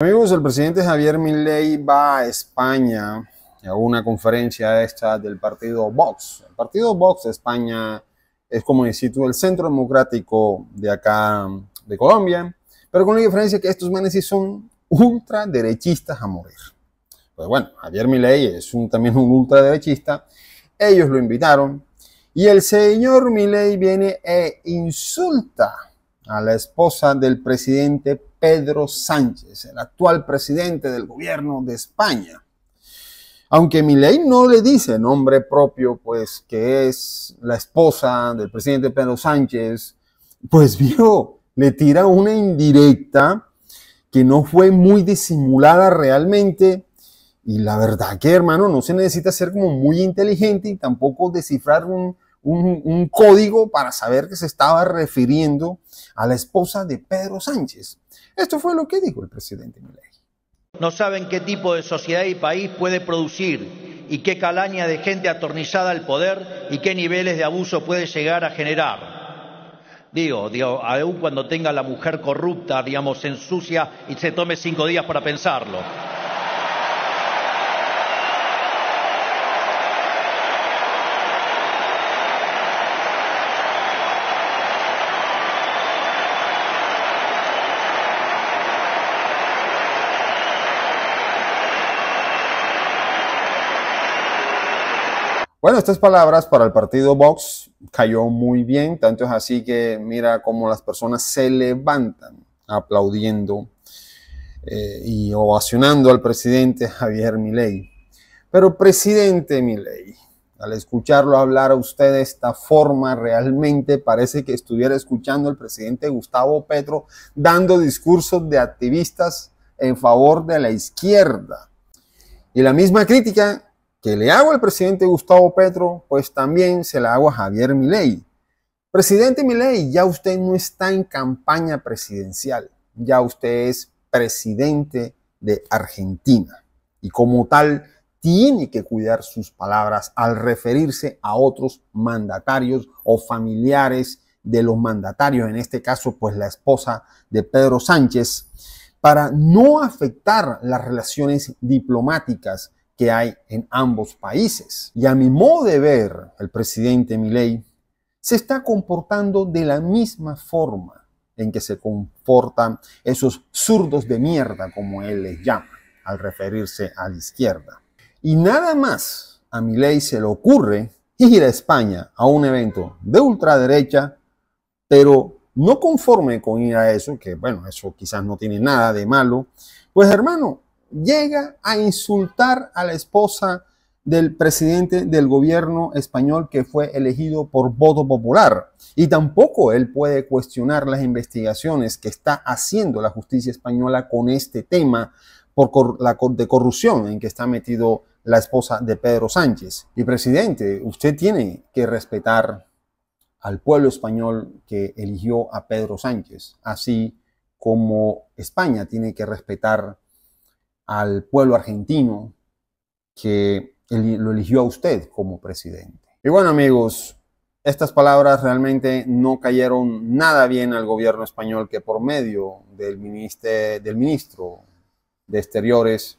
Amigos, el presidente Javier Milley va a España a una conferencia esta del partido Vox. El partido Vox de España es como decir el centro democrático de acá, de Colombia, pero con la diferencia que estos manes sí son ultraderechistas a morir. Pues bueno, Javier Milley es también un ultraderechista, ellos lo invitaron y el señor Milley viene e insulta a la esposa del presidente Pedro Sánchez, el actual presidente del gobierno de España. Aunque mi ley no le dice nombre propio, pues que es la esposa del presidente Pedro Sánchez, pues vio, le tira una indirecta que no fue muy disimulada realmente. Y la verdad que, hermano, no se necesita ser como muy inteligente y tampoco descifrar un, un, código para saber que se estaba refiriendo a la esposa de Pedro Sánchez. Esto fue lo que dijo el presidente Milei. No saben qué tipo de sociedad y país puede producir y qué calaña de gente atornizada al poder y qué niveles de abuso puede llegar a generar. Digo, digo, aún cuando tenga la mujer corrupta, digamos, se ensucia y se tome cinco días para pensarlo. Bueno, estas palabras para el partido Vox cayó muy bien, tanto es así que mira cómo las personas se levantan aplaudiendo eh, y ovacionando al presidente Javier Milei. Pero presidente Milei, al escucharlo hablar a usted de esta forma, realmente parece que estuviera escuchando al presidente Gustavo Petro dando discursos de activistas en favor de la izquierda. Y la misma crítica que le hago al presidente Gustavo Petro, pues también se la hago a Javier Milei. Presidente Milei, ya usted no está en campaña presidencial, ya usted es presidente de Argentina y como tal tiene que cuidar sus palabras al referirse a otros mandatarios o familiares de los mandatarios, en este caso pues la esposa de Pedro Sánchez, para no afectar las relaciones diplomáticas que hay en ambos países. Y a mi modo de ver, el presidente Milei se está comportando de la misma forma en que se comportan esos zurdos de mierda, como él les llama, al referirse a la izquierda. Y nada más a Milei se le ocurre ir a España a un evento de ultraderecha, pero no conforme con ir a eso, que bueno, eso quizás no tiene nada de malo, pues hermano, llega a insultar a la esposa del presidente del gobierno español que fue elegido por voto popular. Y tampoco él puede cuestionar las investigaciones que está haciendo la justicia española con este tema por la de corrupción en que está metido la esposa de Pedro Sánchez. Y presidente, usted tiene que respetar al pueblo español que eligió a Pedro Sánchez, así como España tiene que respetar al pueblo argentino que lo eligió a usted como presidente. Y bueno amigos, estas palabras realmente no cayeron nada bien al gobierno español que por medio del, del ministro de Exteriores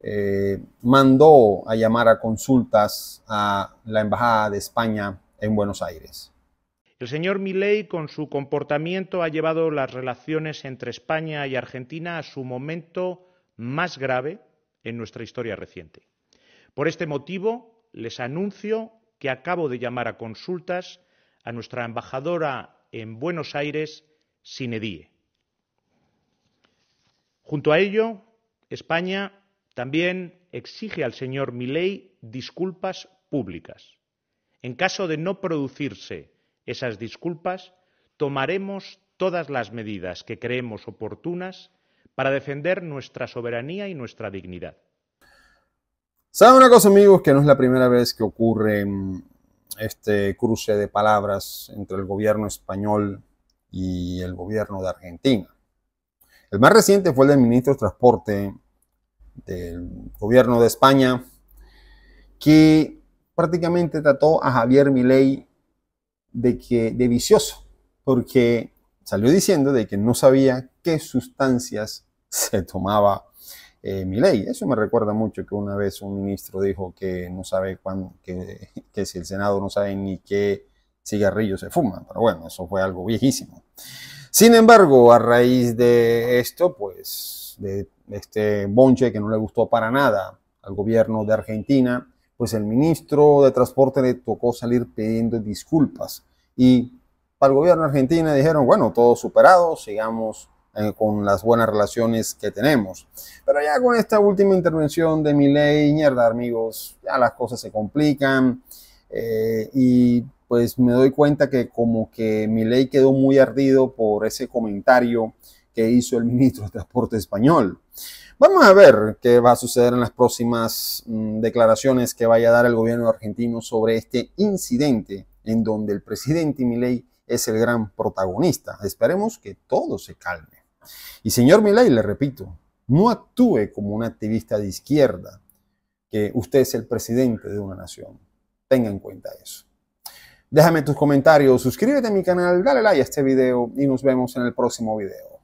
eh, mandó a llamar a consultas a la Embajada de España en Buenos Aires. El señor Milei, con su comportamiento, ha llevado las relaciones entre España y Argentina a su momento más grave en nuestra historia reciente. Por este motivo, les anuncio que acabo de llamar a consultas a nuestra embajadora en Buenos Aires, Sinedie. Junto a ello, España también exige al señor Milei disculpas públicas. En caso de no producirse esas disculpas, tomaremos todas las medidas que creemos oportunas para defender nuestra soberanía y nuestra dignidad. ¿Saben una cosa, amigos? Que no es la primera vez que ocurre mm, este cruce de palabras entre el gobierno español y el gobierno de Argentina. El más reciente fue el del ministro de Transporte del gobierno de España, que prácticamente trató a Javier Milei de, que, de vicioso, porque salió diciendo de que no sabía qué sustancias se tomaba eh, mi ley. Eso me recuerda mucho que una vez un ministro dijo que no sabe cuándo, que, si el Senado no sabe ni qué cigarrillos se fuman, pero bueno, eso fue algo viejísimo. Sin embargo, a raíz de esto, pues, de este bonche que no le gustó para nada al gobierno de Argentina, pues el ministro de Transporte le tocó salir pidiendo disculpas. Y al el gobierno argentino dijeron, bueno, todo superado, sigamos eh, con las buenas relaciones que tenemos. Pero ya con esta última intervención de mi mierda amigos, ya las cosas se complican eh, y pues me doy cuenta que como que mi quedó muy ardido por ese comentario que hizo el ministro de Transporte español. Vamos a ver qué va a suceder en las próximas mm, declaraciones que vaya a dar el gobierno argentino sobre este incidente en donde el presidente Milei es el gran protagonista. Esperemos que todo se calme. Y señor Milay, le repito, no actúe como un activista de izquierda, que usted es el presidente de una nación. Tenga en cuenta eso. Déjame tus comentarios, suscríbete a mi canal, dale like a este video y nos vemos en el próximo video.